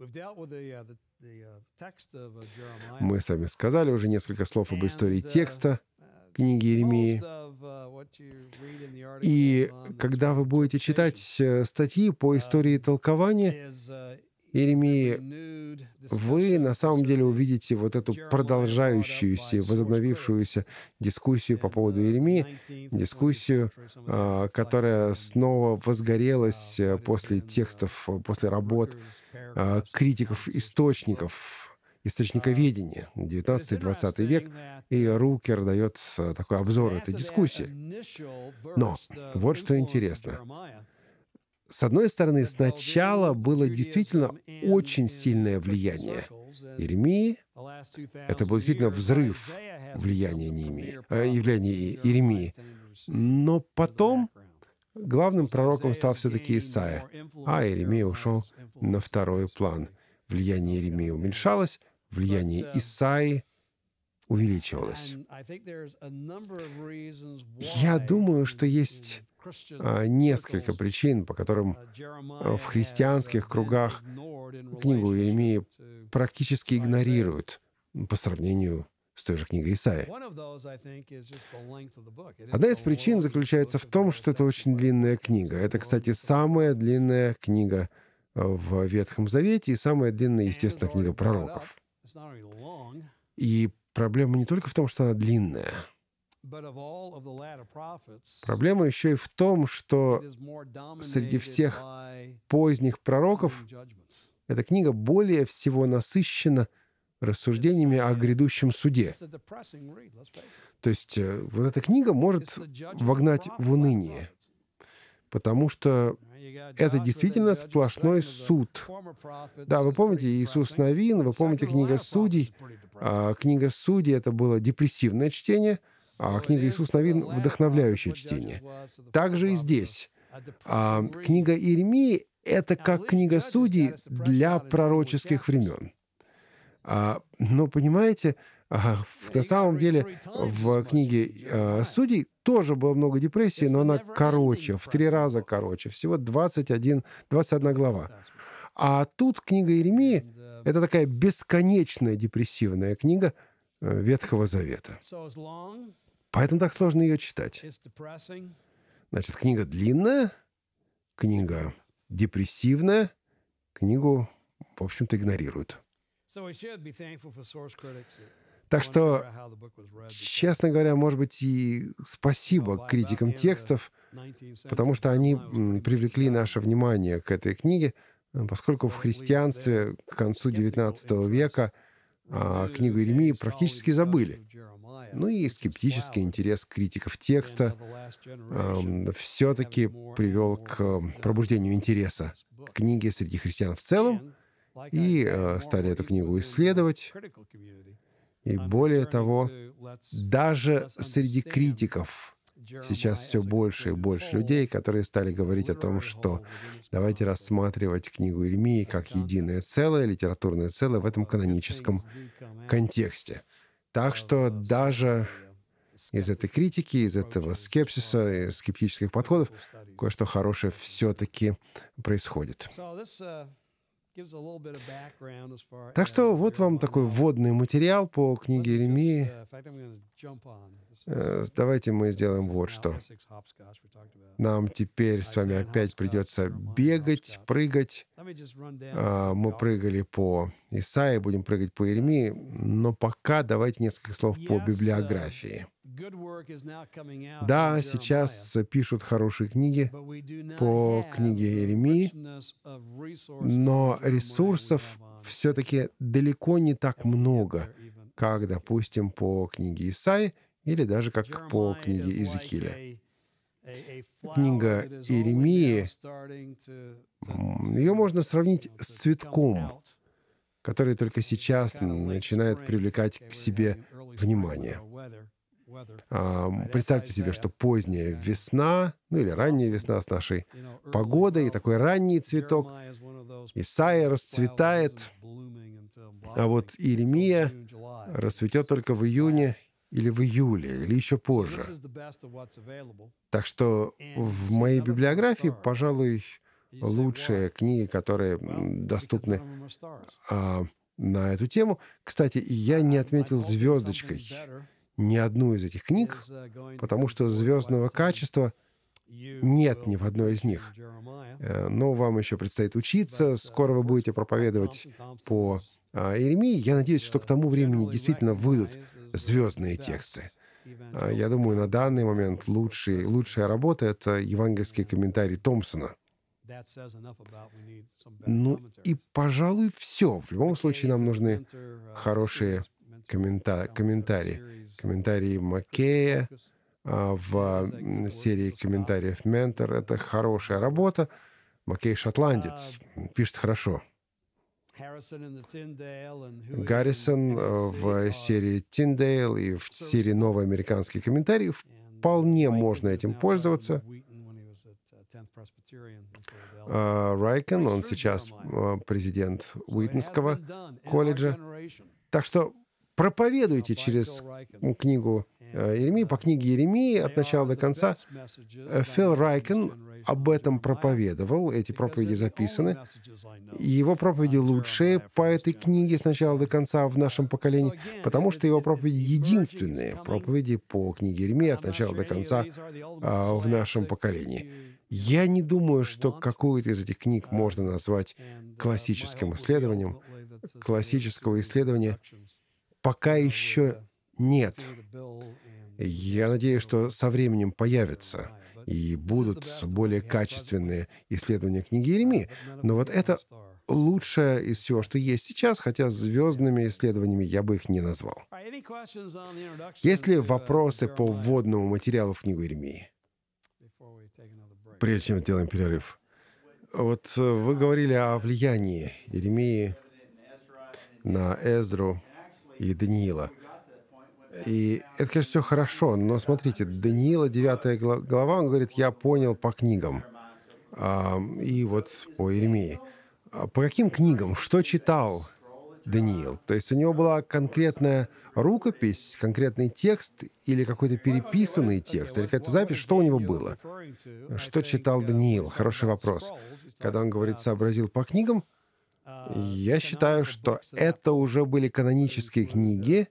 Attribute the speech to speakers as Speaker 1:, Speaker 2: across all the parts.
Speaker 1: Uh, uh, uh, Мы сами сказали уже несколько слов об истории текста книги Еремии. И когда вы будете читать э, статьи по истории толкования, Иеремии, вы на самом деле увидите вот эту продолжающуюся, возобновившуюся дискуссию по поводу Иеремии, дискуссию, а, которая снова возгорелась э, после текстов, после работ а, критиков источников, источниковедения, 19-20 век, и Рукер дает э, такой обзор этой дискуссии. Но вот что интересно. С одной стороны, сначала было действительно очень сильное влияние Иеремии. Это был действительно взрыв влияния Ними, э, а, явления Иеремии. Но потом главным пророком стал все-таки Исаия, а Иеремия ушел на второй план. Влияние Иеремии уменьшалось, влияние Исаии увеличивалось. Я думаю, что есть а, несколько причин, по которым uh, э, в христианских uh, кругах книгу Еремии практически игнорируют по сравнению с той же книгой Исаия. Одна из причин заключается в том, что это очень длинная книга. Это, кстати, самая длинная книга э, в Ветхом Завете и самая длинная, естественно, книга пророков. И проблема не только в том, что она длинная — Проблема еще и в том, что среди всех поздних пророков эта книга более всего насыщена рассуждениями о uh, грядущем суде. То есть э, вот эта книга может вогнать в уныние, потому что это действительно сплошной суд. Да, вы помните Иисус Новин, вы помните книга Судей. А, книга Судей — это было депрессивное чтение — а книга «Иисус Новин» — вдохновляющее чтение. Также и здесь. А книга Иеремии — это как книга судей для пророческих времен. А, но понимаете, а, на самом деле в книге а, «Судей» тоже было много депрессии, но она короче, в три раза короче, всего 21, 21 глава. А тут книга Иеремии — это такая бесконечная депрессивная книга э, Ветхого Завета. Поэтому так сложно ее читать. Значит, книга длинная, книга депрессивная, книгу, в общем-то, игнорируют. Так что, честно говоря, может быть, и спасибо критикам текстов, потому что они привлекли наше внимание к этой книге, э, поскольку в христианстве к концу XIX века а, книгу Иеремии практически забыли ну и скептический интерес критиков текста все-таки привел к пробуждению интереса к книге среди христиан в целом, и э, стали эту книгу исследовать. И более того, даже среди критиков сейчас все больше и больше людей, которые стали говорить о том, что давайте рассматривать книгу Иеремии как единое целое, литературное целое в этом uh, каноническом контексте. Так что даже из этой критики, из этого скепсиса, из скептических подходов, кое-что хорошее все-таки происходит. Uh, так что вот вам такой вводный материал по книге Иеремии. Uh, э, давайте мы сделаем вот что. Нам теперь с вами опять придется бегать, прыгать. А, мы прыгали по Исаии, будем прыгать по Иеремии, но пока давайте несколько слов по uh, библиографии. Да, сейчас пишут хорошие книги по книге Иеремии, но ресурсов все-таки далеко не так много, как, допустим, по книге Исаи или даже как по книге Иезекииля. Книга Иеремии, ее можно сравнить с цветком, который только сейчас начинает привлекать к себе внимание. Представьте себе, что поздняя весна, ну или ранняя весна с нашей погодой, и такой ранний цветок. Исаия расцветает, а вот Иеремия расцветет только в июне или в июле, или еще позже. Так что в моей библиографии, пожалуй, лучшие книги, которые доступны а, на эту тему. Кстати, я не отметил звездочкой ни одну из этих книг, потому что звездного качества нет ни в одной из них. Э, но вам еще предстоит учиться, скоро вы будете проповедовать по а, Иеремии. Я надеюсь, что к тому времени действительно выйдут звездные тексты. А, я думаю, на данный момент лучший, лучшая работа — это евангельский комментарий Томпсона. Ну и, пожалуй, все. В любом случае, нам нужны хорошие коммента комментарий. Комментарии Макея а, в серии комментариев «Ментор». Это хорошая работа. Маккей шотландец, пишет хорошо. Гаррисон э, в серии «Тиндейл» и в серии «Новый американский комментарий» вполне можно этим пользоваться. А, Райкен, он сейчас а, президент Уитнского колледжа. Так что проповедуйте через книгу э, Еремии, по книге Еремии от начала до конца. Э, Фил Райкен об этом проповедовал, эти проповеди записаны. Его проповеди лучшие по этой книге с начала до конца в нашем поколении, потому что его проповеди единственные проповеди по книге Еремии от начала до конца а, в нашем поколении. Я не думаю, что какую-то из этих книг можно назвать классическим исследованием, классического исследования пока еще нет. Я надеюсь, что со временем появится и будут более качественные исследования книги Иеремии. Но вот это лучшее из всего, что есть сейчас, хотя звездными исследованиями я бы их не назвал. Есть ли вопросы по вводному материалу в книгу Иеремии? Прежде чем сделаем перерыв. Вот э, вы говорили о влиянии Иеремии на Эзру, и Даниила. И это, конечно, все хорошо, но смотрите, Даниила, 9 глава, он говорит, я понял по книгам. И вот по Иеремии. А по каким книгам? Что читал Даниил? То есть у него была конкретная рукопись, конкретный текст или какой-то переписанный текст, или какая-то запись? Что у него было? Что читал Даниил? Хороший вопрос. Когда он говорит «сообразил по книгам», я считаю, что это уже были канонические книги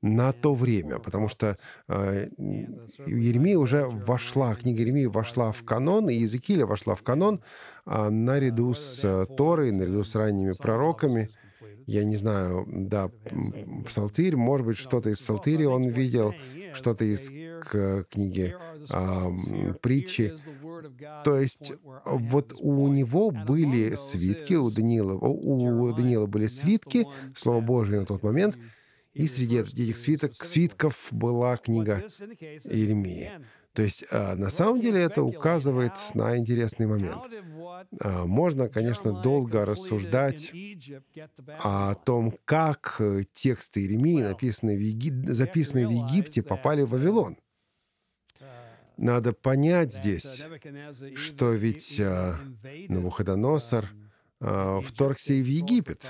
Speaker 1: на то время, потому что э, Еремия уже вошла, книга Еремии вошла в канон, и Иезекииля вошла в канон а э, наряду с Торой, наряду с ранними пророками. Я не знаю, да, псалтирь, может быть, что-то из псалтири он видел, что-то из к э, книге а, притчи. То есть вот у него были свитки, у Даниила, у Даниила были свитки, Слово Божие на тот момент, и среди этих свиток, свитков была книга Иеремии. То есть, на самом деле, это указывает на интересный момент. А, можно, конечно, долго рассуждать о том, как э, тексты Иеремии, написанные в Егип... записанные в Египте, попали в Вавилон. Надо понять здесь, что ведь а, Навуходоносор а, вторгся и в Египет.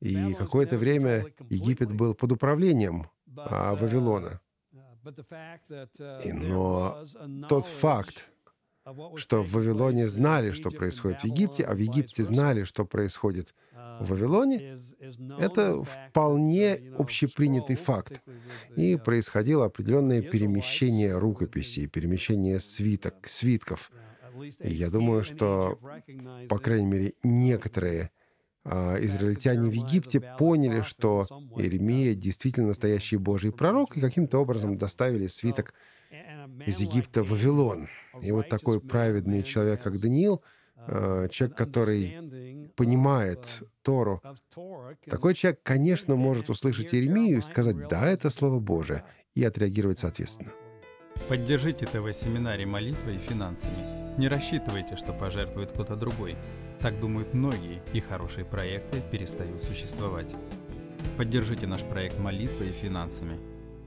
Speaker 1: И какое-то время Египет был под управлением а, Вавилона. И, но тот факт, что в Вавилоне а знали, что происходит в Египте, а в Египте знали, что происходит в Вавилоне, это вполне общепринятый факт. И uh, происходило определенное перемещение рукописей, перемещение uh, свиток, uh, свитков. И я думаю, что, по крайней мере, некоторые а, израильтяне в Египте поняли, что Иеремия действительно настоящий Божий пророк, и каким-то образом доставили свиток из Египта в Вавилон. И вот такой праведный человек, как Даниил, э, человек, который понимает Тору, такой человек, конечно, может услышать Еремию и сказать «Да, это Слово Божие», и отреагировать соответственно. Поддержите ТВ-семинарий молитвой и финансами. Не рассчитывайте, что пожертвует кто-то другой. Так думают многие, и хорошие проекты перестают существовать. Поддержите наш проект молитвой и финансами –